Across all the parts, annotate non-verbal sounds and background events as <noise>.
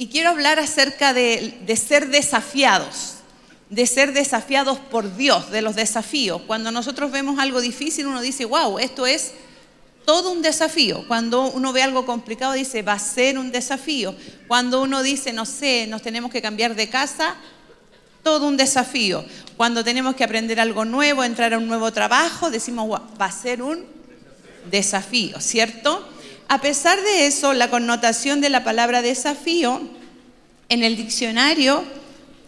y quiero hablar acerca de, ser desafiados, de ser desafiados por Dios, de los desafíos. Cuando nosotros vemos algo difícil, uno dice, wow, esto es todo un desafío. Cuando uno ve algo complicado, dice, va a ser un desafío. Cuando uno dice, no sé, nos tenemos que cambiar de casa, todo un desafío. Cuando tenemos que aprender algo nuevo, entrar a un nuevo trabajo, decimos, va a ser un desafío, ¿cierto? A pesar de eso, la connotación de la palabra desafío en el diccionario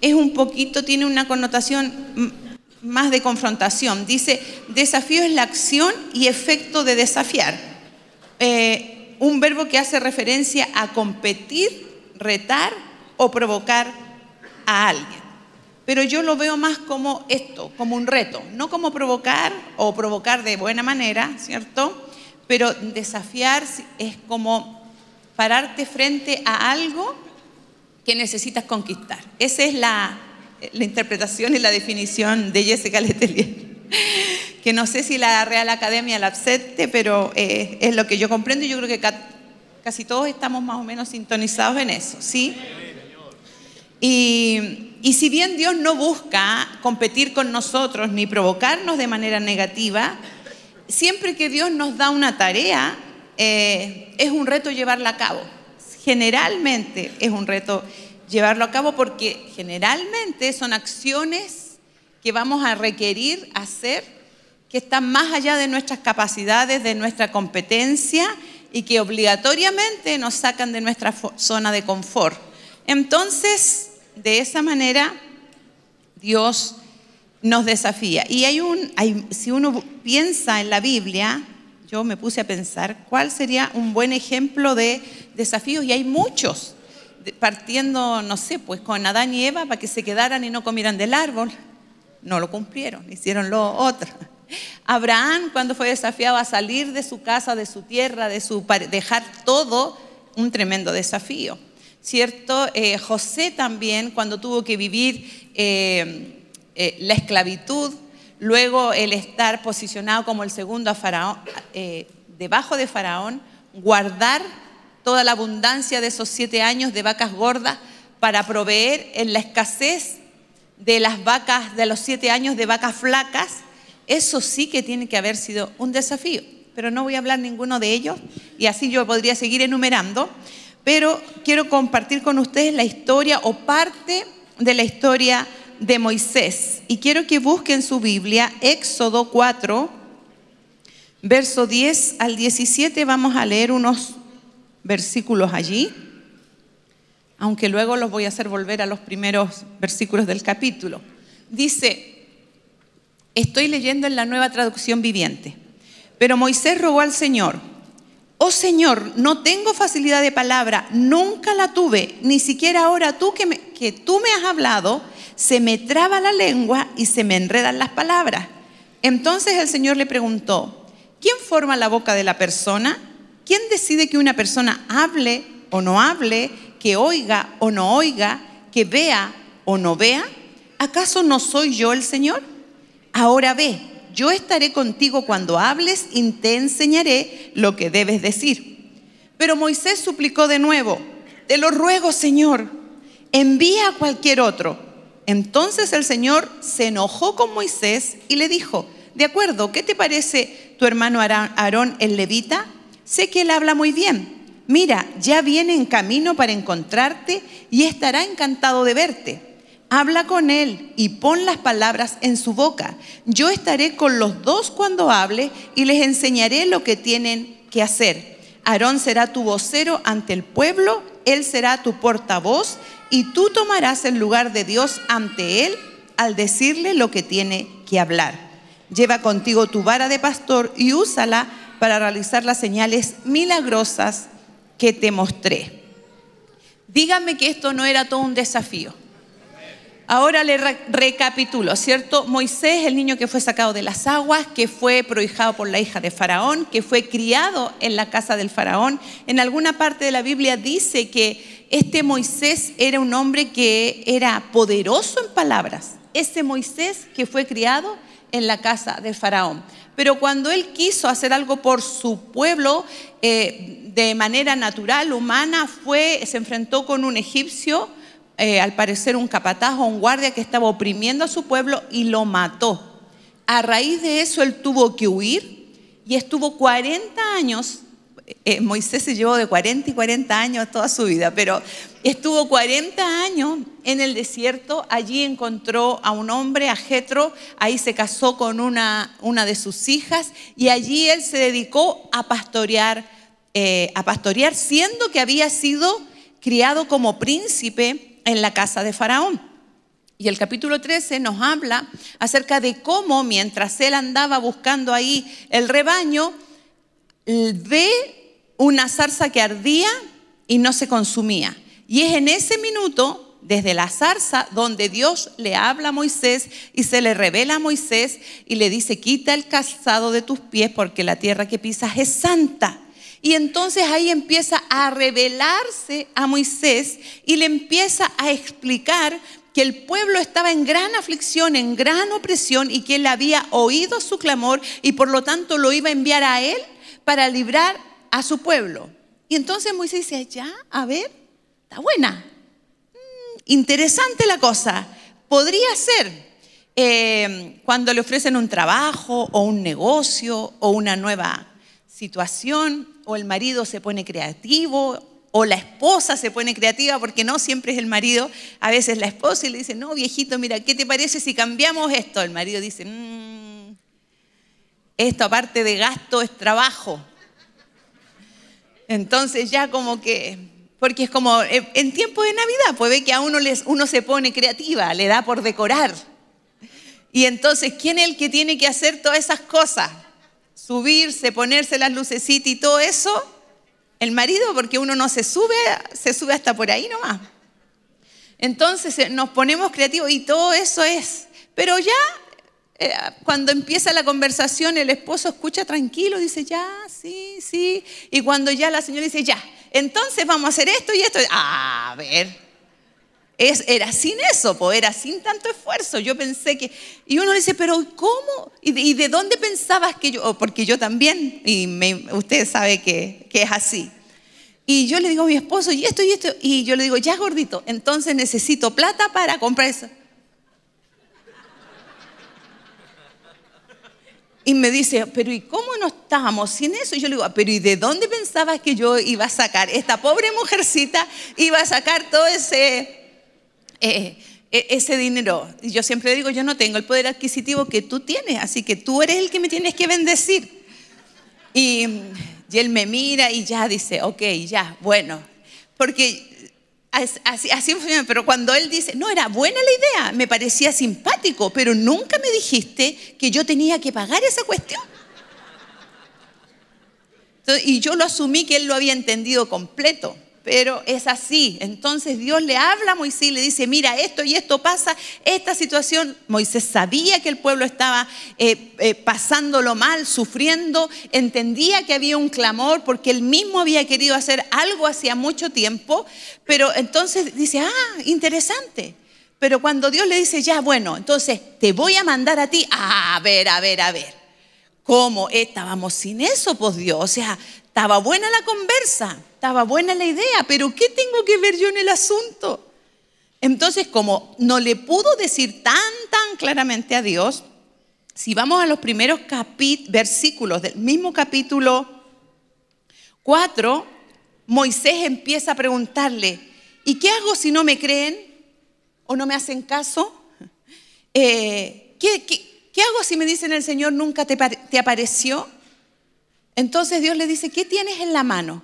es un poquito, tiene una connotación más de confrontación. Dice, desafío es la acción y efecto de desafiar. Eh, un verbo que hace referencia a competir, retar o provocar a alguien. Pero yo lo veo más como esto, como un reto, no como provocar o provocar de buena manera, ¿cierto? Pero desafiar es como pararte frente a algo que necesitas conquistar. Esa es la, interpretación y la definición de Jessica Letelier <laughs> que no sé si la Real Academia la acepte, pero eh, es lo que yo comprendo y yo creo que casi todos estamos más o menos sintonizados en eso, ¿sí? Y, si bien Dios no busca competir con nosotros ni provocarnos de manera negativa, siempre que Dios nos da una tarea, eh, es un reto llevarla a cabo generalmente es un reto llevarlo a cabo porque generalmente son acciones que vamos a requerir hacer que están más allá de nuestras capacidades, de nuestra competencia y que obligatoriamente nos sacan de nuestra zona de confort. Entonces, de esa manera, Dios nos desafía. Y hay un, si uno piensa en la Biblia, yo me puse a pensar cuál sería un buen ejemplo de desafíos, y hay muchos, partiendo, no sé, pues con Adán y Eva para que se quedaran y no comieran del árbol. No lo cumplieron, hicieron lo otro. Abraham, cuando fue desafiado a salir de su casa, de su tierra, de su dejar todo, un tremendo desafío. ¿Cierto? Eh, José también, cuando tuvo que vivir eh, eh, la esclavitud, Luego el estar posicionado como el segundo faraón, eh, debajo de Faraón, guardar toda la abundancia de esos siete años de vacas gordas para proveer en la escasez de las vacas, de los siete años de vacas flacas, eso sí que tiene que haber sido un desafío. Pero no voy a hablar ninguno de ellos y así yo podría seguir enumerando. Pero quiero compartir con ustedes la historia o parte de la historia de Moisés. Y quiero que busquen su Biblia, Éxodo 4, verso 10 al 17. Vamos a leer unos versículos allí, aunque luego los voy a hacer volver a los primeros versículos del capítulo. Dice, estoy leyendo en la nueva traducción viviente, pero Moisés rogó al Señor, oh Señor, no tengo facilidad de palabra, nunca la tuve, ni siquiera ahora tú que, me, que tú me has hablado, se me traba la lengua y se me enredan las palabras. Entonces el Señor le preguntó, ¿quién forma la boca de la persona? ¿Quién decide que una persona hable o no hable, que oiga o no oiga, que vea o no vea? ¿Acaso no soy yo el Señor? Ahora ve, yo estaré contigo cuando hables y te enseñaré lo que debes decir. Pero Moisés suplicó de nuevo, te lo ruego Señor, envía a cualquier otro entonces el Señor se enojó con Moisés y le dijo, de acuerdo, ¿qué te parece tu hermano Aarón el levita? Sé que él habla muy bien. Mira, ya viene en camino para encontrarte y estará encantado de verte. Habla con él y pon las palabras en su boca. Yo estaré con los dos cuando hable y les enseñaré lo que tienen que hacer. Aarón será tu vocero ante el pueblo, él será tu portavoz y tú tomarás el lugar de Dios ante Él al decirle lo que tiene que hablar. Lleva contigo tu vara de pastor y úsala para realizar las señales milagrosas que te mostré. Díganme que esto no era todo un desafío. Ahora le recapitulo, ¿cierto? Moisés, el niño que fue sacado de las aguas, que fue prohijado por la hija de Faraón, que fue criado en la casa del Faraón. En alguna parte de la Biblia dice que este Moisés era un hombre que era poderoso en palabras. Ese Moisés que fue criado en la casa de Faraón. Pero cuando él quiso hacer algo por su pueblo eh, de manera natural, humana, fue, se enfrentó con un egipcio, eh, al parecer un capataz o un guardia que estaba oprimiendo a su pueblo y lo mató. A raíz de eso él tuvo que huir y estuvo 40 años eh, Moisés se llevó de 40 y 40 años toda su vida, pero estuvo 40 años en el desierto, allí encontró a un hombre, a Jetro, ahí se casó con una, una de sus hijas y allí él se dedicó a pastorear, eh, a pastorear, siendo que había sido criado como príncipe en la casa de Faraón. Y el capítulo 13 nos habla acerca de cómo mientras él andaba buscando ahí el rebaño, ve una zarza que ardía y no se consumía. Y es en ese minuto, desde la zarza, donde Dios le habla a Moisés y se le revela a Moisés y le dice, quita el calzado de tus pies porque la tierra que pisas es santa. Y entonces ahí empieza a revelarse a Moisés y le empieza a explicar que el pueblo estaba en gran aflicción, en gran opresión y que él había oído su clamor y por lo tanto lo iba a enviar a él para librar a su pueblo. Y entonces Moisés dice, ya, a ver, está buena. Mm, interesante la cosa. Podría ser eh, cuando le ofrecen un trabajo o un negocio o una nueva situación o el marido se pone creativo o la esposa se pone creativa, porque no siempre es el marido, a veces la esposa y le dice, no, viejito, mira, ¿qué te parece si cambiamos esto? El marido dice, mmm, esto aparte de gasto es trabajo. Entonces ya como que, porque es como eh, en tiempo de Navidad, puede que a uno, les, uno se pone creativa, le da por decorar. Y entonces, ¿quién es el que tiene que hacer todas esas cosas? Subirse, ponerse las lucecitas y todo eso. El marido, porque uno no se sube, se sube hasta por ahí nomás. Entonces eh, nos ponemos creativos y todo eso es. Pero ya eh, cuando empieza la conversación, el esposo escucha tranquilo, dice, ya, sí, sí. Y cuando ya la señora dice, ya, entonces vamos a hacer esto y esto, a ver. era sin eso, era sin tanto esfuerzo. Yo pensé que. Y uno dice, pero ¿cómo? ¿Y de, dónde pensabas que yo.? Oh, porque yo también, y usted sabe que, que es así. Y yo le digo a mi esposo, y esto y esto. Y yo le digo, ya gordito, entonces necesito plata para comprar eso. Y me dice, pero ¿y cómo no estábamos sin eso? Y yo le digo, pero ¿y de dónde pensabas que yo iba a sacar? Esta pobre mujercita iba a sacar todo ese, eh, eh, e-, ese dinero. Y yo siempre digo, yo no tengo el poder adquisitivo que tú tienes, así que tú eres el que me tienes que bendecir. Y, y él me mira y ya dice, ok, ya, bueno. Porque Así, pero cuando él dice, no, era buena la idea, me parecía simpático, pero nunca me dijiste que yo tenía que pagar esa cuestión. y yo lo asumí que él lo había entendido completo pero es así. Entonces Dios le habla a Moisés y le dice, mira, esto y esto pasa, esta situación. Moisés sabía que el pueblo estaba eh, eh, pasándolo mal, sufriendo, entendía que había un clamor porque él mismo había querido hacer algo hacía mucho tiempo, pero entonces dice, ah, interesante. Pero cuando Dios le dice, ya, bueno, entonces te voy a mandar a ti, a ver, a ver, a ver. ¿Cómo estábamos sin eso, pues Dios? O sea, estaba buena la conversa, estaba buena la idea, pero ¿qué tengo que ver yo en el asunto? Entonces, como no le pudo decir tan, tan claramente a Dios, si vamos a los primeros versículos del mismo capítulo 4, Moisés empieza a preguntarle, ¿y qué hago si no me creen o no me hacen caso? Eh, ¿qué, hago si me dicen el Señor nunca te apareció? Entonces Dios le dice, ¿qué tienes en la mano?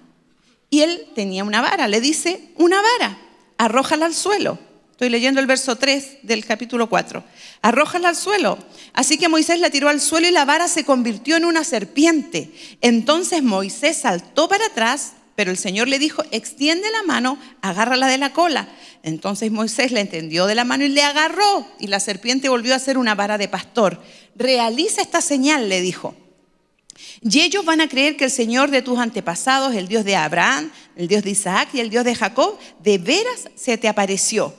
Y él tenía una vara, le dice, una vara, arrójala al suelo. Estoy leyendo el verso 3 del capítulo 4. Arrójala al suelo. Así que Moisés la tiró al suelo y la vara se convirtió en una serpiente. Entonces Moisés saltó para atrás, pero el Señor le dijo, extiende la mano, agárrala de la cola. Entonces Moisés la entendió de la mano y le agarró, y la serpiente volvió a ser una vara de pastor. Realiza esta señal, le dijo. Y ellos van a creer que el Señor de tus antepasados, el Dios de Abraham, el Dios de Isaac y el Dios de Jacob, de veras se te apareció.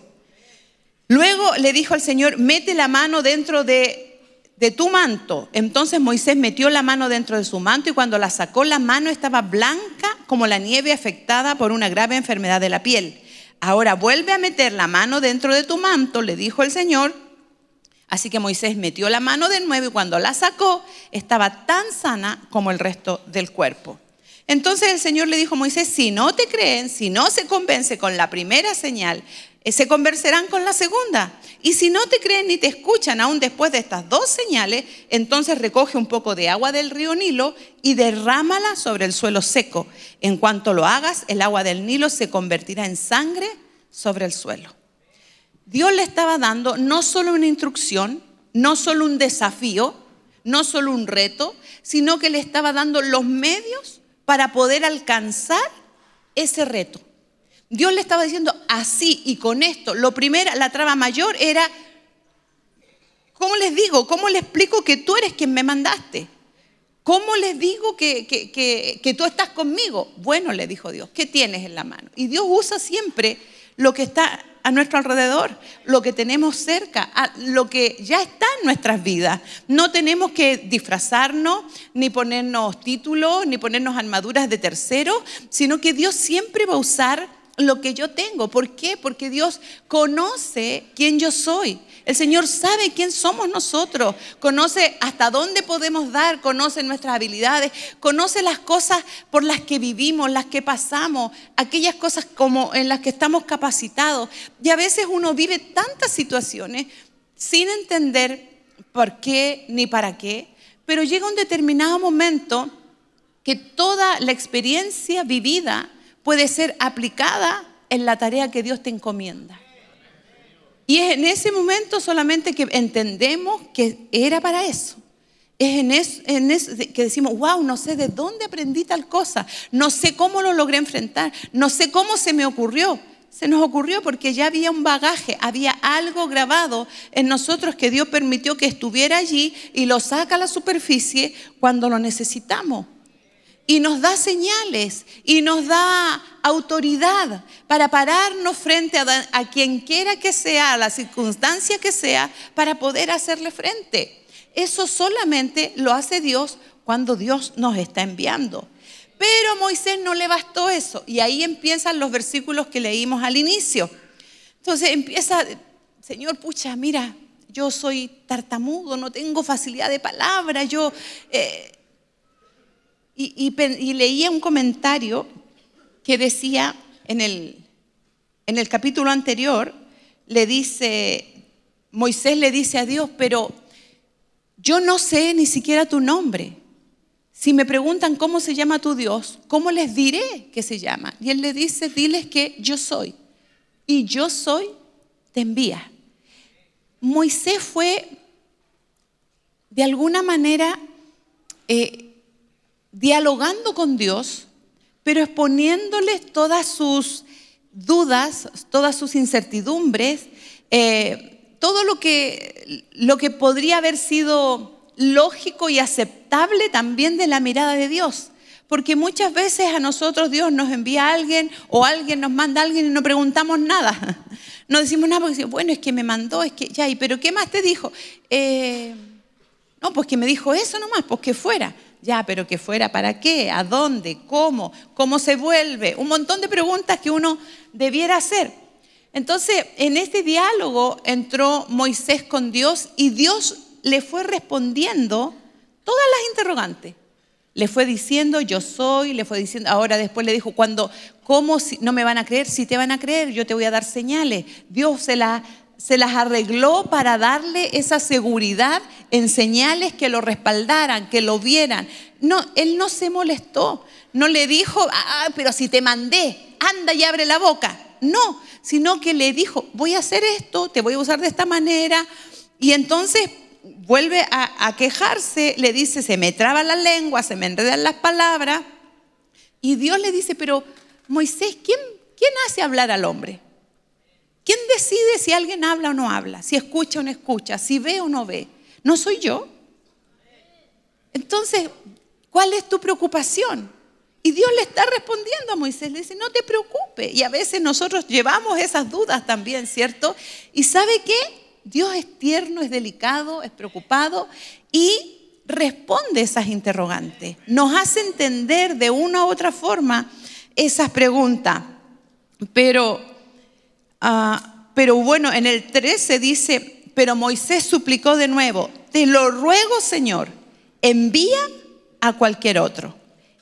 Luego le dijo al Señor, mete la mano dentro de, de tu manto. Entonces Moisés metió la mano dentro de su manto y cuando la sacó la mano estaba blanca como la nieve afectada por una grave enfermedad de la piel. Ahora vuelve a meter la mano dentro de tu manto, le dijo el Señor, Así que Moisés metió la mano de nuevo y cuando la sacó estaba tan sana como el resto del cuerpo. Entonces el Señor le dijo a Moisés, si no te creen, si no se convence con la primera señal, eh, se conversarán con la segunda. Y si no te creen ni te escuchan aún después de estas dos señales, entonces recoge un poco de agua del río Nilo y derrámala sobre el suelo seco. En cuanto lo hagas, el agua del Nilo se convertirá en sangre sobre el suelo. Dios le estaba dando no solo una instrucción, no solo un desafío, no solo un reto, sino que le estaba dando los medios para poder alcanzar ese reto. Dios le estaba diciendo así y con esto. Lo primera, la traba mayor era, ¿cómo les digo? ¿Cómo les explico que tú eres quien me mandaste? ¿Cómo les digo que, que, que, que, tú estás conmigo? Bueno, le dijo Dios, ¿qué tienes en la mano? Y Dios usa siempre lo que está a nuestro alrededor, lo que tenemos cerca, a lo que ya está en nuestras vidas. No tenemos que disfrazarnos, ni ponernos títulos, ni ponernos armaduras de tercero, sino que Dios siempre va a usar lo que yo tengo. ¿Por qué? Porque Dios conoce quién yo soy. El Señor sabe quién somos nosotros, conoce hasta dónde podemos dar, conoce nuestras habilidades, conoce las cosas por las que vivimos, las que pasamos, aquellas cosas como en las que estamos capacitados. Y a veces uno vive tantas situaciones sin entender por qué ni para qué, pero llega un determinado momento que toda la experiencia vivida puede ser aplicada en la tarea que Dios te encomienda. Y es en ese momento solamente que entendemos que era para eso. Es en eso, que decimos, wow, no sé de dónde aprendí tal cosa, no sé cómo lo logré enfrentar, no sé cómo se me ocurrió. Se nos ocurrió porque ya había un bagaje, había algo grabado en nosotros que Dios permitió que estuviera allí y lo saca a la superficie cuando lo necesitamos y nos da señales y nos da autoridad para pararnos frente a, quien quiera que sea, a la circunstancia que sea, para poder hacerle frente. Eso solamente lo hace Dios cuando Dios nos está enviando. Pero a Moisés no le bastó eso. Y ahí empiezan los versículos que leímos al inicio. Entonces empieza, Señor, pucha, mira, yo soy tartamudo, no tengo facilidad de palabra, yo... Eh, y, leía un comentario que decía en el, en el capítulo anterior, le dice, Moisés le dice a Dios, pero yo no sé ni siquiera tu nombre. Si me preguntan cómo se llama tu Dios, ¿cómo les diré que se llama? Y él le dice, diles que yo soy. Y yo soy, te envía. Moisés fue, de alguna manera, eh, dialogando con Dios, pero exponiéndoles todas sus dudas, todas sus incertidumbres, eh, todo lo que, lo que podría haber sido lógico y aceptable también de la mirada de Dios. Porque muchas veces a nosotros Dios nos envía a alguien o alguien nos manda a alguien y no preguntamos nada. No decimos nada porque bueno, es que me mandó, es que ya, ¿pero qué más te dijo? Eh, no, pues que me dijo eso nomás, pues que fuera. Ya, pero que fuera, ¿para qué? ¿A dónde? ¿Cómo? ¿Cómo se vuelve? Un montón de preguntas que uno debiera hacer. Entonces, en este diálogo entró Moisés con Dios y Dios le fue respondiendo todas las interrogantes. Le fue diciendo, yo soy, le fue diciendo, ahora después le dijo, cuando, ¿cómo si, no me van a creer? Si te van a creer, yo te voy a dar señales. Dios se la se las arregló para darle esa seguridad en señales que lo respaldaran, que lo vieran. No, él no se molestó, no le dijo, ah, ah, pero si te mandé, anda y abre la boca. No, sino que le dijo, voy a hacer esto, te voy a usar de esta manera. Y entonces vuelve a, quejarse, le dice, se me traba la lengua, se me enredan las palabras. Y Dios le dice, pero Moisés, ¿quién, quién hace hablar al hombre? ¿Quién decide si alguien habla o no habla? Si escucha o no escucha, si ve o no ve. ¿No soy yo? Entonces, ¿cuál es tu preocupación? Y Dios le está respondiendo a Moisés, le dice, no te preocupes. Y a veces nosotros llevamos esas dudas también, ¿cierto? ¿Y sabe qué? Dios es tierno, es delicado, es preocupado y responde esas interrogantes, nos hace entender de una u otra forma esas preguntas. Pero Ah, pero bueno, en el 13 dice, pero Moisés suplicó de nuevo, te lo ruego Señor, envía a cualquier otro.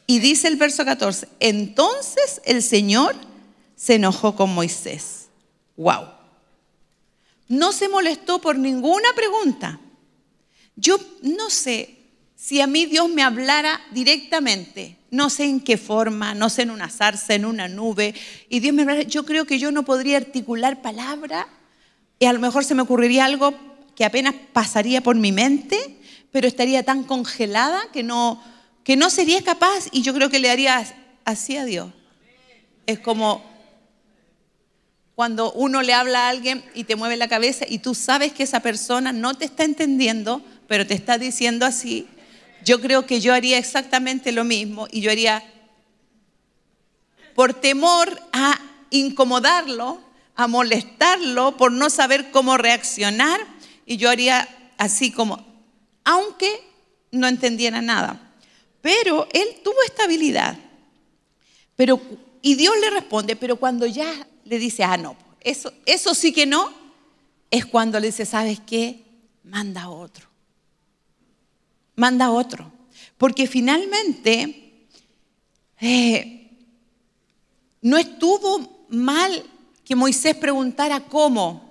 Y dice el verso 14, entonces el Señor se enojó con Moisés. ¡Wow! No se molestó por ninguna pregunta. Yo no sé si a mí Dios me hablara directamente no sé en qué forma, no sé en una zarza, en una nube. Y Dios me yo creo que yo no podría articular palabra y a lo mejor se me ocurriría algo que apenas pasaría por mi mente, pero estaría tan congelada que no, que no sería capaz y yo creo que le haría así a Dios. Es como cuando uno le habla a alguien y te mueve la cabeza y tú sabes que esa persona no te está entendiendo, pero te está diciendo así yo creo que yo haría exactamente lo mismo y yo haría, por temor a incomodarlo, a molestarlo, por no saber cómo reaccionar, y yo haría así como, aunque no entendiera nada. Pero él tuvo estabilidad Pero, y Dios le responde, pero cuando ya le dice, ah, no, eso, eso sí que no, es cuando le dice, ¿sabes qué? Manda a otro manda otro. Porque finalmente eh, no estuvo mal que Moisés preguntara cómo,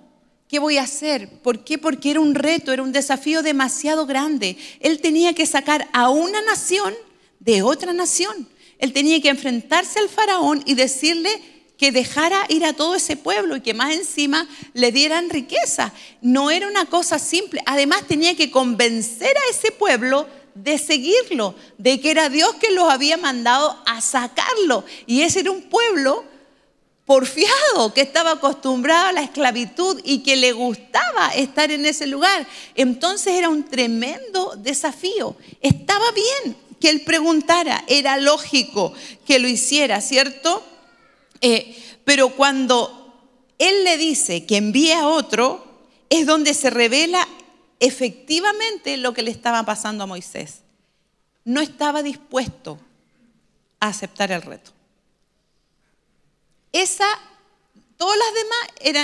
¿Qué voy a hacer? ¿Por qué? Porque era un reto, era un desafío demasiado grande. Él tenía que sacar a una nación de otra nación. Él tenía que enfrentarse al faraón y decirle, que dejara ir a todo ese pueblo y que más encima le dieran riqueza. No era una cosa simple. Además tenía que convencer a ese pueblo de seguirlo, de que era Dios que los había mandado a sacarlo. Y ese era un pueblo porfiado, que estaba acostumbrado a la esclavitud y que le gustaba estar en ese lugar. Entonces era un tremendo desafío. Estaba bien que él preguntara, era lógico que lo hiciera, ¿cierto? Eh, pero cuando Él le dice que envíe a otro, es donde se revela efectivamente lo que le estaba pasando a Moisés. No estaba dispuesto a aceptar el reto. Esa, todas las demás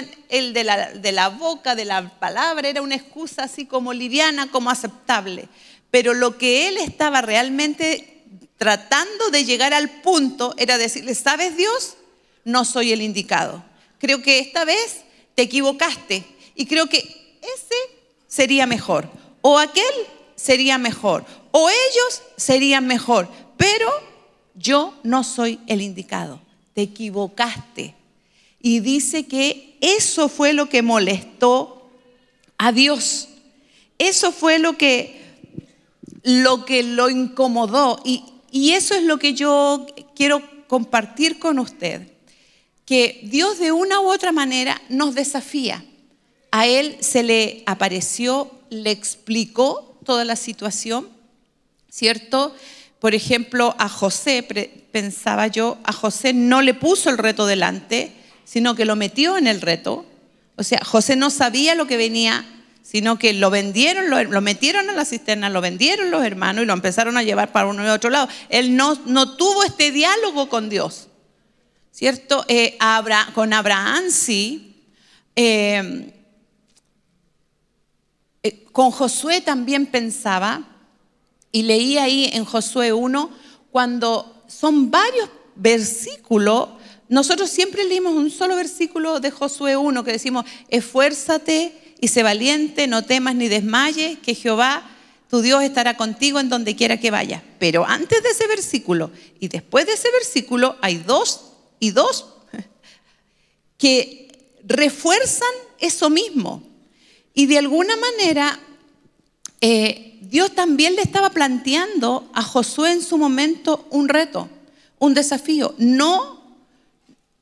eran el de la, de la boca, de la palabra, era una excusa así como liviana, como aceptable. Pero lo que él estaba realmente tratando de llegar al punto era decirle, ¿sabes Dios? no soy el indicado. Creo que esta vez te equivocaste y creo que ese sería mejor, o aquel sería mejor, o ellos serían mejor, pero yo no soy el indicado, te equivocaste. Y dice que eso fue lo que molestó a Dios, eso fue lo que lo, incomodó y eso es lo que yo quiero compartir con usted que Dios de una u otra manera nos desafía. A él se le apareció, le explicó toda la situación, ¿cierto? Por ejemplo, a José, pensaba yo, a José no le puso el reto delante, sino que lo metió en el reto. O sea, José no sabía lo que venía, sino que lo vendieron, lo, metieron en la cisterna, lo vendieron los hermanos y lo empezaron a llevar para uno y otro lado. Él no, no tuvo este diálogo con Dios. ¿cierto? Eh, con Abraham sí. Eh, eh, con Josué también pensaba, y leí ahí en Josué 1, cuando son varios versículos, nosotros siempre leímos un solo versículo de Josué 1 que decimos, esfuérzate y sé valiente, no temas ni desmayes, que Jehová tu Dios estará contigo en donde quiera que vayas. Pero antes de ese versículo y después de ese versículo hay dos y dos que refuerzan eso mismo. Y de alguna manera, eh, Dios también le estaba planteando a Josué en su momento un reto, un desafío. No,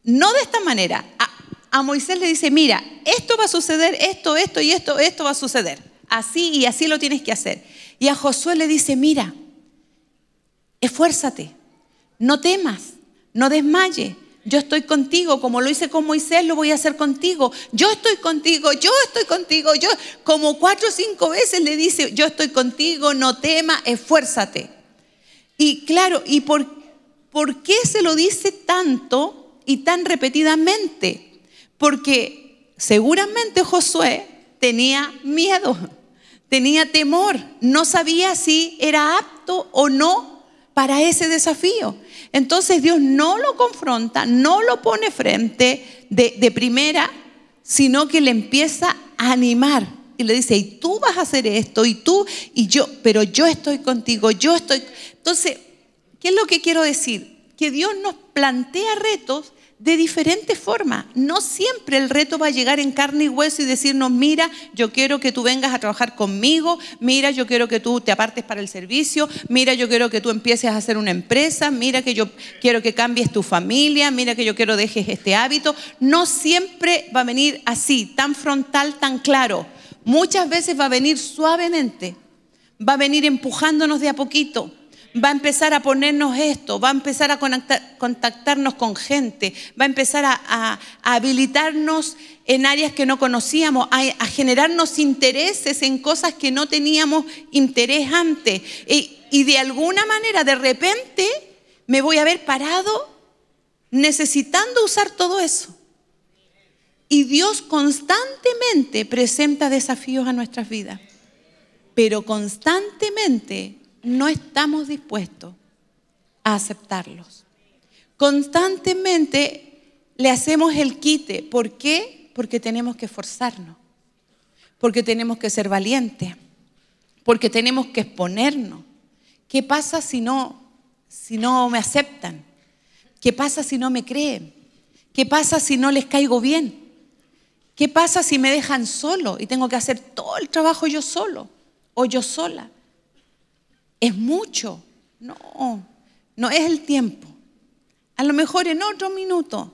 no de esta manera. A, a Moisés le dice, mira, esto va a suceder, esto, esto y esto, esto va a suceder. Así y así lo tienes que hacer. Y a Josué le dice, mira, esfuérzate, no temas, no desmayes, yo estoy contigo, como lo hice con Moisés, lo voy a hacer contigo. Yo estoy contigo, yo estoy contigo, yo como cuatro o cinco veces le dice, yo estoy contigo, no temas, esfuérzate. Y claro, ¿y por, por qué se lo dice tanto y tan repetidamente? Porque seguramente Josué tenía miedo, tenía temor, no sabía si era apto o no para ese desafío. Entonces Dios no lo confronta, no lo pone frente de, primera, sino que le empieza a animar y le dice, y tú vas a hacer esto, y tú, y yo, pero yo estoy contigo, yo estoy... Entonces, ¿qué es lo que quiero decir? Que Dios nos plantea retos de diferentes forma, No siempre el reto va a llegar en carne y hueso y decirnos, mira, yo quiero que tú vengas a trabajar conmigo, mira, yo quiero que tú te apartes para el servicio, mira, yo quiero que tú empieces a hacer una empresa, mira que yo quiero que cambies tu familia, mira que yo quiero dejes este hábito. No siempre va a venir así, tan frontal, tan claro. Muchas veces va a venir suavemente, va a venir empujándonos de a poquito va a empezar a ponernos esto, va a empezar a contactarnos con gente, va a empezar a, habilitarnos en áreas que no conocíamos, a, generarnos intereses en cosas que no teníamos interés antes. Y, y de alguna manera, de repente, me voy a ver parado necesitando usar todo eso. Y Dios constantemente presenta desafíos a nuestras vidas, pero constantemente no estamos dispuestos a aceptarlos. Constantemente le hacemos el quite. ¿Por qué? Porque tenemos que esforzarnos, porque tenemos que ser valientes, porque tenemos que exponernos. ¿Qué pasa si no, si no me aceptan? ¿Qué pasa si no me creen? ¿Qué pasa si no les caigo bien? ¿Qué pasa si me dejan solo y tengo que hacer todo el trabajo yo solo o yo sola? es mucho. No, no es el tiempo. A lo mejor en otro minuto.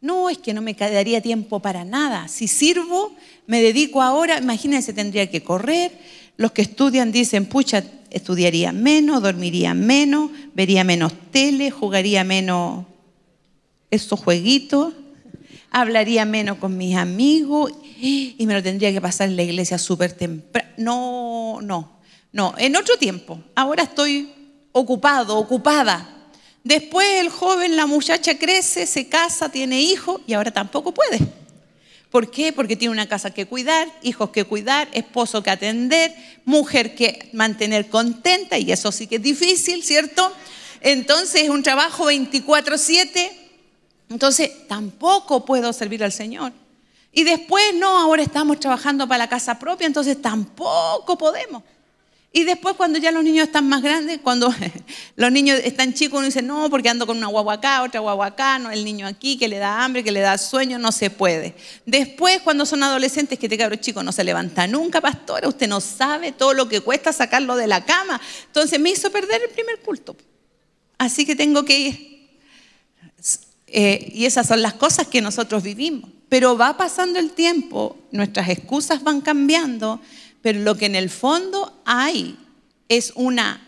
No, es que no me quedaría tiempo para nada. Si sirvo, me dedico ahora, imagínense, tendría que correr. Los que estudian dicen, pucha, estudiaría menos, dormiría menos, vería menos tele, jugaría menos esos jueguitos, hablaría menos con mis amigos y me lo tendría que pasar en la iglesia súper temprano. No, no, no, en otro tiempo. Ahora estoy ocupado, ocupada. Después el joven, la muchacha crece, se casa, tiene hijos y ahora tampoco puede. ¿Por qué? Porque tiene una casa que cuidar, hijos que cuidar, esposo que atender, mujer que mantener contenta, y eso sí que es difícil, ¿cierto? Entonces es un trabajo 24/7, entonces tampoco puedo servir al Señor. Y después, no, ahora estamos trabajando para la casa propia, entonces tampoco podemos. Y después cuando ya los niños están más grandes, cuando <laughs> los niños están chicos, uno dice, no, porque ando con una guagua otra guagua no, el niño aquí, que le da hambre, que le da sueño, no se puede. Después cuando son adolescentes, que te este cabro chico no se levanta nunca, pastora, usted no sabe todo lo que cuesta sacarlo de la cama. Entonces me hizo perder el primer culto. Así que tengo que ir. Eh, y esas son las cosas que nosotros vivimos. Pero va pasando el tiempo, nuestras excusas van cambiando, pero lo que en el fondo hay es una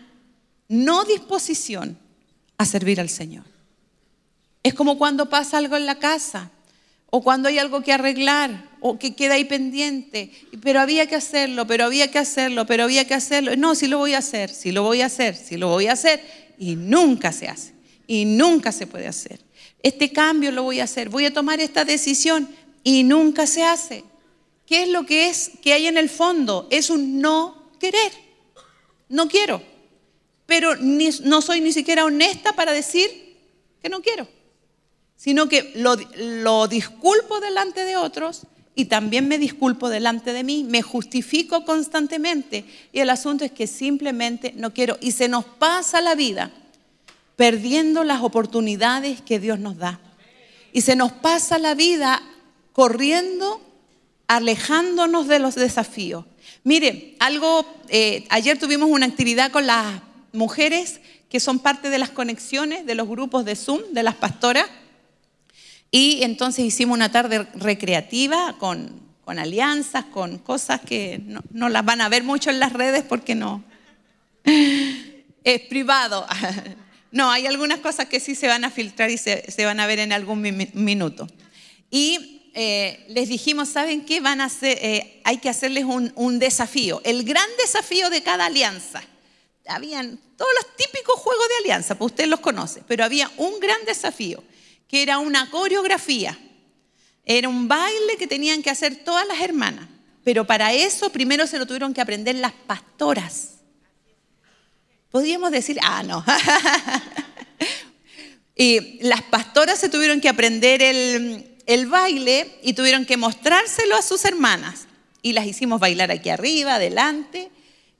no disposición a servir al Señor. Es como cuando pasa algo en la casa o cuando hay algo que arreglar o que queda ahí pendiente, pero había que hacerlo, pero había que hacerlo, pero había que hacerlo. No, si lo voy a hacer, si lo voy a hacer, si lo voy a hacer y nunca se hace y nunca se puede hacer. Este cambio lo voy a hacer, voy a tomar esta decisión y nunca se hace. ¿Qué es lo que es hay en el fondo? Es un no querer. No quiero. Pero no soy ni siquiera honesta para decir que no quiero, sino que lo, lo disculpo delante de otros y también me disculpo delante de mí, me justifico constantemente y el asunto es que simplemente no quiero y se nos pasa la vida perdiendo las oportunidades que Dios nos da. Y se nos pasa la vida corriendo alejándonos de los desafíos. Mire, algo, eh, ayer tuvimos una actividad con las mujeres que son parte de las conexiones de los grupos de Zoom, de las pastoras, y entonces hicimos una tarde recreativa con, alianzas, con cosas que no, las van a ver mucho en las redes porque no. Es privado. <laughs> No, hay algunas cosas que sí se van a filtrar y se, se van a ver en algún minuto. Y eh, les dijimos, ¿saben qué? Van a hacer, eh, hay que hacerles un, desafío, el gran desafío de cada alianza. Habían todos los típicos juegos de alianza, pues usted los conoce, pero había un gran desafío, que era una coreografía. Era un baile que tenían que hacer todas las hermanas, pero para eso primero se lo tuvieron que aprender las pastoras. podíamos decir, ah, no. <laughs> y las pastoras se tuvieron que aprender el, el baile y tuvieron que mostrárselo a sus hermanas. Y las hicimos bailar aquí arriba, adelante.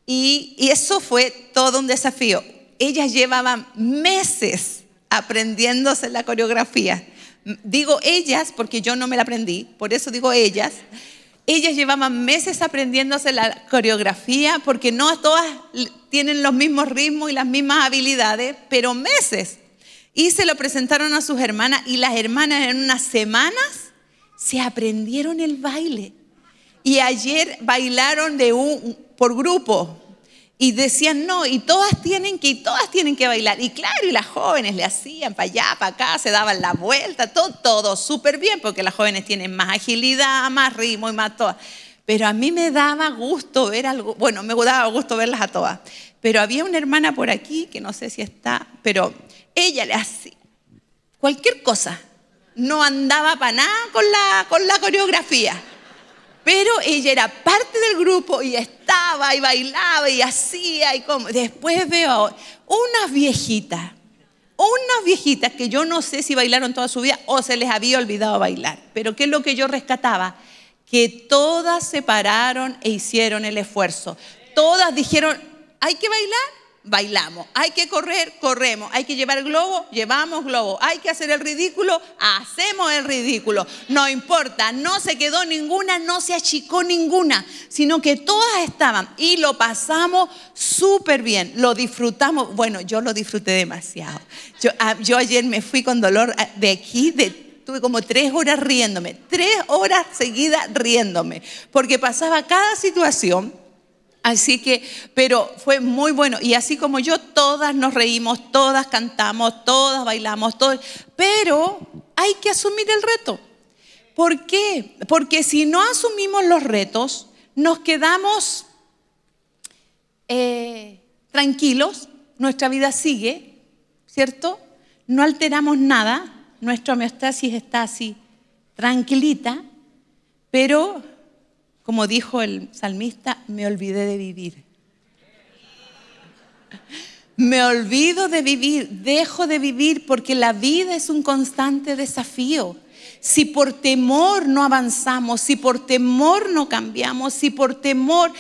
Y, eso fue todo un desafío. Ellas llevaban meses aprendiéndose la coreografía. Digo ellas porque yo no me la aprendí, por eso digo ellas. Ellas llevaban meses aprendiéndose la coreografía porque no todas tienen los mismos ritmos y las mismas habilidades, pero meses. Y se lo presentaron a sus hermanas y las hermanas en unas semanas se aprendieron el baile. Y ayer bailaron de un, por grupo, y decían no, y todas tienen que, y todas tienen que bailar. Y claro, y las jóvenes le hacían para allá, para acá, se daban la vuelta, todo, todo súper bien, porque las jóvenes tienen más agilidad, más ritmo y más todas. Pero a mí me daba gusto ver algo, bueno, me daba gusto verlas a todas. Pero había una hermana por aquí, que no sé si está, pero ella le hacía cualquier cosa. No andaba para nada con la, con la coreografía. Pero ella era parte del grupo y estaba y bailaba y hacía y como. Después veo unas viejitas, unas viejitas que yo no sé si bailaron toda su vida o se les había olvidado bailar. Pero ¿qué es lo que yo rescataba? Que todas se pararon e hicieron el esfuerzo. Todas dijeron, hay que bailar, bailamos. Hay que correr, corremos. Hay que llevar globo, llevamos globo. Hay que hacer el ridículo, hacemos el ridículo. No importa, no se quedó ninguna, no se achicó ninguna, sino que todas estaban y lo pasamos súper bien, lo disfrutamos. Bueno, yo lo disfruté demasiado. Yo, ah, ayer me fui con dolor ah, de aquí, tuve como tres horas riéndome, tres horas seguidas riéndome, porque pasaba cada situación Así que, pero fue muy bueno. Y así como yo, todas nos reímos, todas cantamos, todas bailamos, todo. Pero hay que asumir el reto. ¿Por qué? Porque si no asumimos los retos, nos quedamos eh, tranquilos, nuestra vida sigue, ¿cierto? No alteramos nada, nuestra homeostasis está así, tranquilita, pero como dijo el salmista, me olvidé de vivir. Me olvido de vivir, dejo de vivir porque la vida es un constante desafío. Si por temor no avanzamos, si por temor no cambiamos, si por temor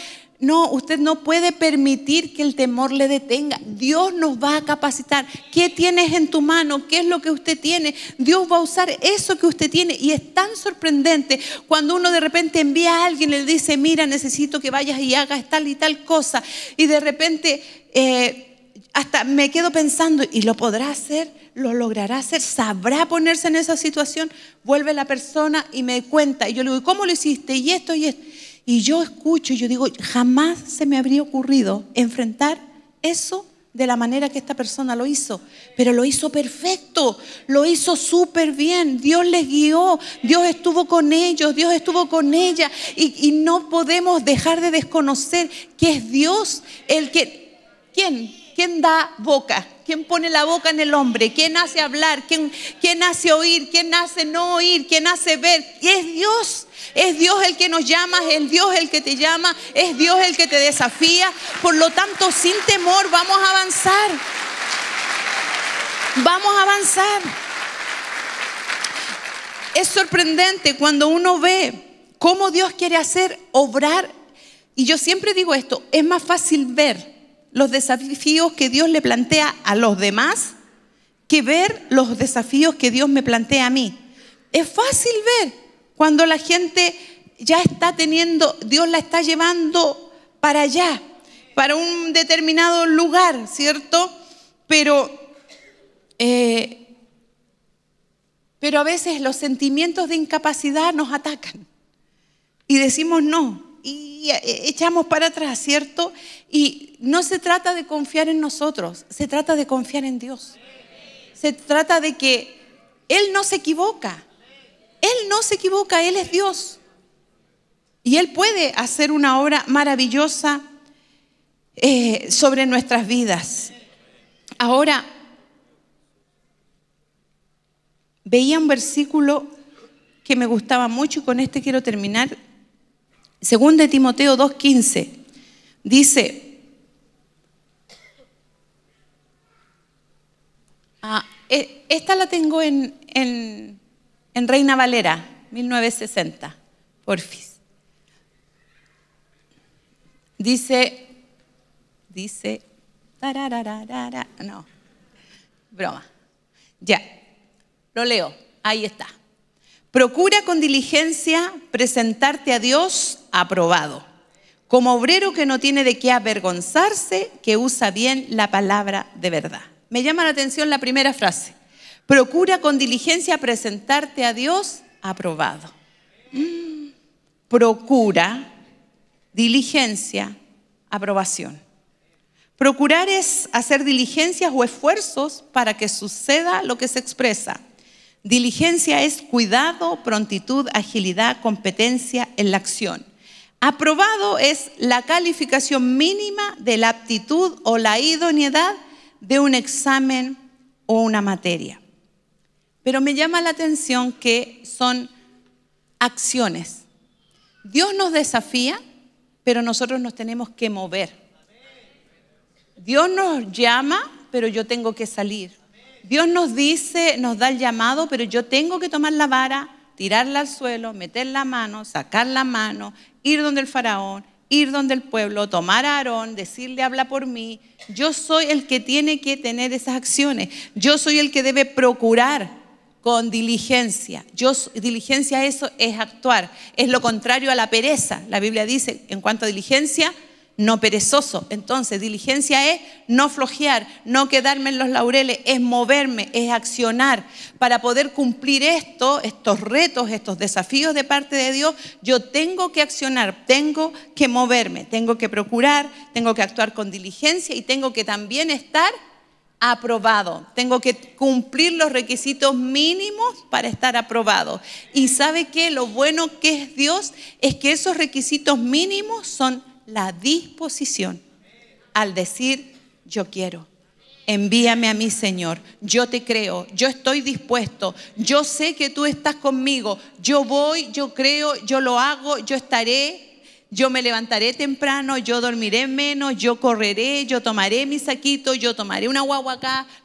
no, usted no puede permitir que el temor le detenga. Dios nos va a capacitar. ¿Qué tienes en tu mano? ¿Qué es lo que usted tiene? Dios va a usar eso que usted tiene. Y es tan sorprendente cuando uno de repente envía a alguien y le dice, mira, necesito que vayas y hagas tal y tal cosa. Y de repente... Eh, hasta me quedo pensando, ¿y lo podrá hacer? ¿Lo logrará hacer? ¿Sabrá ponerse en esa situación? Vuelve la persona y me cuenta. Y yo le digo, ¿cómo lo hiciste? Y esto y esto. Y yo escucho y yo digo, jamás se me habría ocurrido enfrentar eso de la manera que esta persona lo hizo, pero lo hizo perfecto, lo hizo súper bien, Dios les guió, Dios estuvo con ellos, Dios estuvo con ella, y, y, no podemos dejar de desconocer que es Dios el que, ¿quién? ¿Quién da boca? ¿Quién pone la boca en el hombre? ¿Quién hace hablar? ¿Quién, quién hace oír? ¿Quién hace no oír? ¿Quién hace ver? Y es Dios. Es Dios el que nos llama, es Dios el que te llama, es Dios el que te desafía. Por lo tanto, sin temor vamos a avanzar. Vamos a avanzar. Es sorprendente cuando uno ve cómo Dios quiere hacer, obrar. Y yo siempre digo esto, es más fácil ver los desafíos que Dios le plantea a los demás que ver los desafíos que Dios me plantea a mí. Es fácil ver cuando la gente ya está teniendo, Dios la está llevando para allá, para un determinado lugar, ¿cierto? Pero, eh, pero a veces los sentimientos de incapacidad nos atacan y decimos no y eh, echamos para atrás, ¿cierto? Y no se trata de confiar en nosotros, se trata de confiar en Dios. Se trata de que Él no se equivoca. Él no se equivoca, Él es Dios. Y Él puede hacer una obra maravillosa eh, sobre nuestras vidas. Ahora, veía un versículo que me gustaba mucho y con este quiero terminar. Según de Timoteo 2.15. Dice, ah, e, esta la tengo en, en, en Reina Valera, 1960, porfis. Dice, dice, no, broma. Ya, lo leo, ahí está. Procura con diligencia presentarte a Dios aprobado como obrero que no tiene de qué avergonzarse, que usa bien la palabra de verdad. Me llama la atención la primera frase. Procura con diligencia presentarte a Dios aprobado. Mm. Procura, diligencia, aprobación. Procurar es hacer diligencias o esfuerzos para que suceda lo que se expresa. Diligencia es cuidado, prontitud, agilidad, competencia en la acción. Aprobado es la calificación mínima de la aptitud o la idoneidad de un examen o una materia. Pero me llama la atención que son acciones. Dios nos desafía, pero nosotros nos tenemos que mover. Dios nos llama, pero yo tengo que salir. Dios nos dice, nos da el llamado, pero yo tengo que tomar la vara, tirarla al suelo, meter la mano, sacar la mano, ir donde el faraón, ir donde el pueblo, tomar a Aarón, decirle habla por mí. Yo soy el que tiene que tener esas acciones. Yo soy el que debe procurar con diligencia. Yo, diligencia eso es actuar. Es lo contrario a la pereza. La Biblia dice, en cuanto a diligencia, no perezoso. Entonces, diligencia es no flojear, no quedarme en los laureles, es moverme, es accionar. Para poder cumplir esto, estos retos, estos desafíos de parte de Dios, yo tengo que accionar, tengo que moverme, tengo que procurar, tengo que actuar con diligencia y tengo que también estar aprobado. Tengo que cumplir los requisitos mínimos para estar aprobado. Y sabe que lo bueno que es Dios es que esos requisitos mínimos son la disposición al decir, yo quiero. Envíame a mí, Señor. Yo te creo, yo estoy dispuesto, yo sé que tú estás conmigo, yo voy, yo creo, yo lo hago, yo estaré yo me levantaré temprano, yo dormiré menos, yo correré, yo tomaré mi saquito, yo tomaré una guagua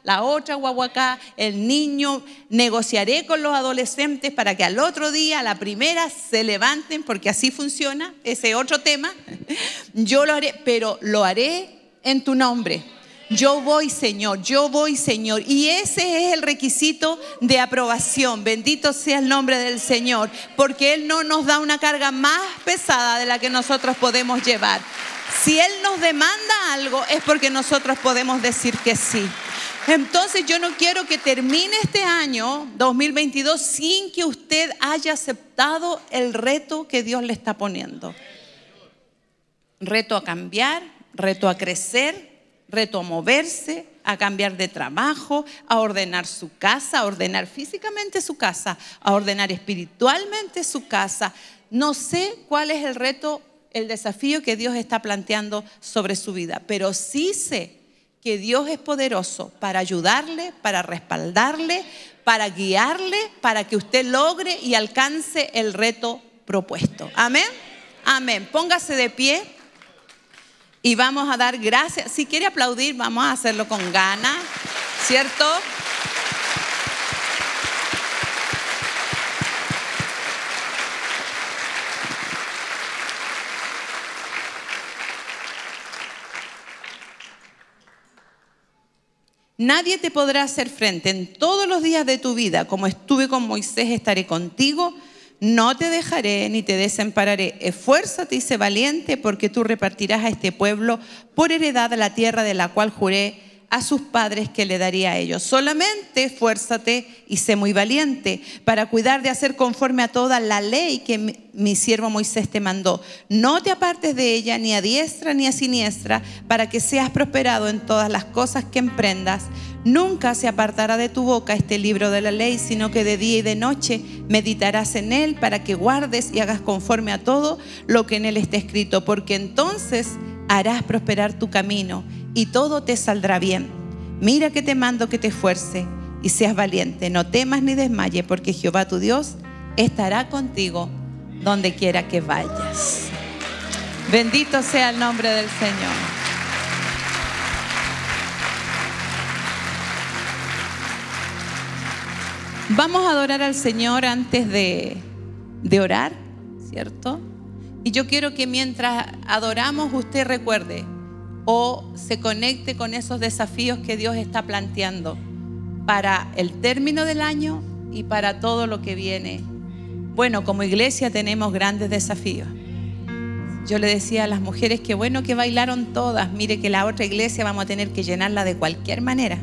la otra guagua el niño, negociaré con los adolescentes para que al otro día, a la primera, se levanten, porque así funciona, ese otro tema. <laughs> Yo lo haré, pero lo haré en tu nombre. Yo voy, Señor, yo voy, Señor. Y ese es el requisito de aprobación. Bendito sea el nombre del Señor, porque Él no nos da una carga más pesada de la que nosotros podemos llevar. Si Él nos demanda algo, es porque nosotros podemos decir que sí. Entonces yo no quiero que termine este año 2022 sin que usted haya aceptado el reto que Dios le está poniendo. Reto a cambiar, reto a crecer, reto a moverse, a cambiar de trabajo, a ordenar su casa, a ordenar físicamente su casa, a ordenar espiritualmente su casa. No sé cuál es el reto, el desafío que Dios está planteando sobre su vida, pero sí sé que Dios es poderoso para ayudarle, para respaldarle, para guiarle, para que usted logre y alcance el reto propuesto. Amén. Amén. Póngase de pie y vamos a dar gracias. Si quiere aplaudir, vamos a hacerlo con ganas, ¿cierto? Nadie te podrá hacer frente en todos los días de tu vida, como estuve con Moisés, estaré contigo no te dejaré ni te desampararé. Esfuérzate y sé valiente, porque tú repartirás a este pueblo por heredad la tierra de la cual juré a sus padres que le daría a ellos. Solamente esfuérzate y sé muy valiente para cuidar de hacer conforme a toda la ley que mi siervo Moisés te mandó. No te apartes de ella ni a diestra ni a siniestra para que seas prosperado en todas las cosas que emprendas. Nunca se apartará de tu boca este libro de la ley, sino que de día y de noche meditarás en él para que guardes y hagas conforme a todo lo que en él está escrito, porque entonces harás prosperar tu camino y todo te saldrá bien. Mira que te mando que te esfuerce y seas valiente, no temas ni desmayes, porque Jehová tu Dios estará contigo donde quiera que vayas. Bendito sea el nombre del Señor. Vamos a adorar al Señor antes de, de orar, ¿cierto? Y yo quiero que mientras adoramos usted recuerde o se conecte con esos desafíos que Dios está planteando para el término del año y para todo lo que viene. Bueno, como iglesia tenemos grandes desafíos. Yo le decía a las mujeres que bueno que bailaron todas, mire que la otra iglesia vamos a tener que llenarla de cualquier manera.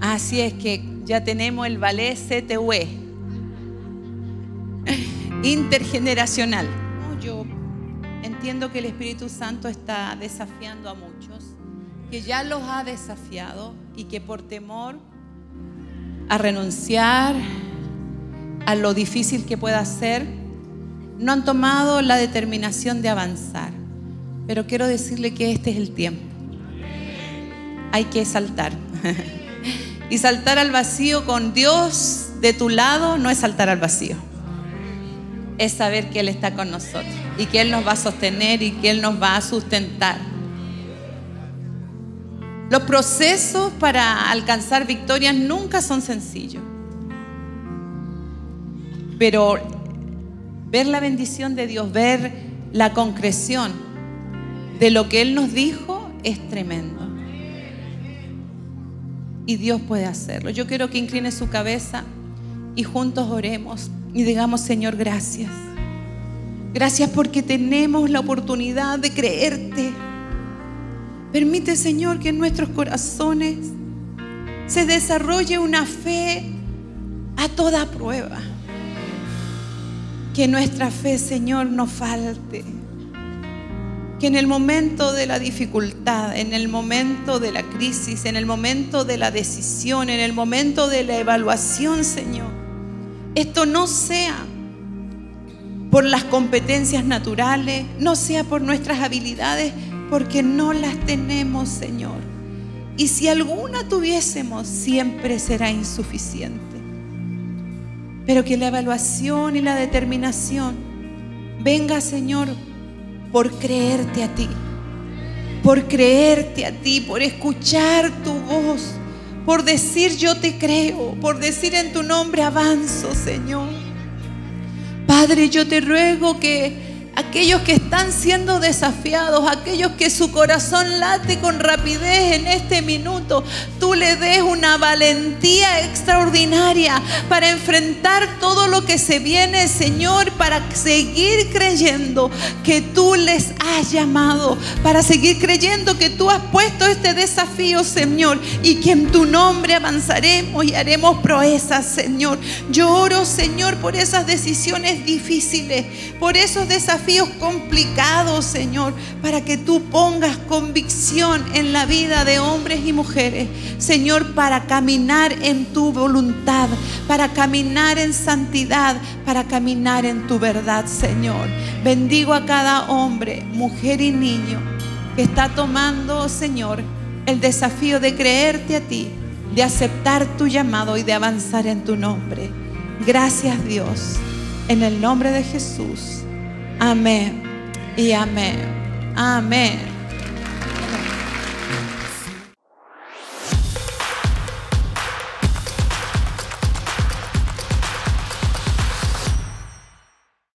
Así es que ya tenemos el ballet CTV, <laughs> intergeneracional. yo entiendo que el Espíritu Santo está desafiando a muchos, que ya los ha desafiado y que por temor a renunciar a lo difícil que pueda ser, no han tomado la determinación de avanzar. Pero quiero decirle que este es el tiempo. Hay que saltar. <laughs> Y saltar al vacío con Dios de tu lado no es saltar al vacío. Es saber que Él está con nosotros y que Él nos va a sostener y que Él nos va a sustentar. Los procesos para alcanzar victorias nunca son sencillos. Pero ver la bendición de Dios, ver la concreción de lo que Él nos dijo es tremendo y Dios puede hacerlo. Yo quiero que incline su cabeza y juntos oremos y digamos, Señor, gracias. Gracias porque tenemos la oportunidad de creerte. Permite, Señor, que en nuestros corazones se desarrolle una fe a toda prueba. Que nuestra fe, Señor, no falte que en el momento de la dificultad, en el momento de la crisis, en el momento de la decisión, en el momento de la evaluación, Señor, esto no sea por las competencias naturales, no sea por nuestras habilidades, porque no las tenemos, Señor. Y si alguna tuviésemos, siempre será insuficiente. Pero que la evaluación y la determinación venga, Señor, por creerte a ti, por creerte a ti, por escuchar tu voz, por decir yo te creo, por decir en tu nombre avanzo, Señor. Padre, yo te ruego que aquellos que están siendo desafiados, aquellos que su corazón late con rapidez en este minuto, tú le des una valentía extraordinaria para enfrentar todo lo que se viene, Señor, para seguir creyendo que tú les has llamado, para seguir creyendo que tú has puesto este desafío, Señor, y que en tu nombre avanzaremos y haremos proezas, Señor. Yo oro, Señor, por esas decisiones difíciles, por esos desafíos desafíos complicados, Señor, para que tú pongas convicción en la vida de hombres y mujeres, Señor, para caminar en tu voluntad, para caminar en santidad, para caminar en tu verdad, Señor. Bendigo a cada hombre, mujer y niño que está tomando, Señor, el desafío de creerte a ti, de aceptar tu llamado y de avanzar en tu nombre. Gracias Dios. En el nombre de Jesús. Amén y amén. Amén.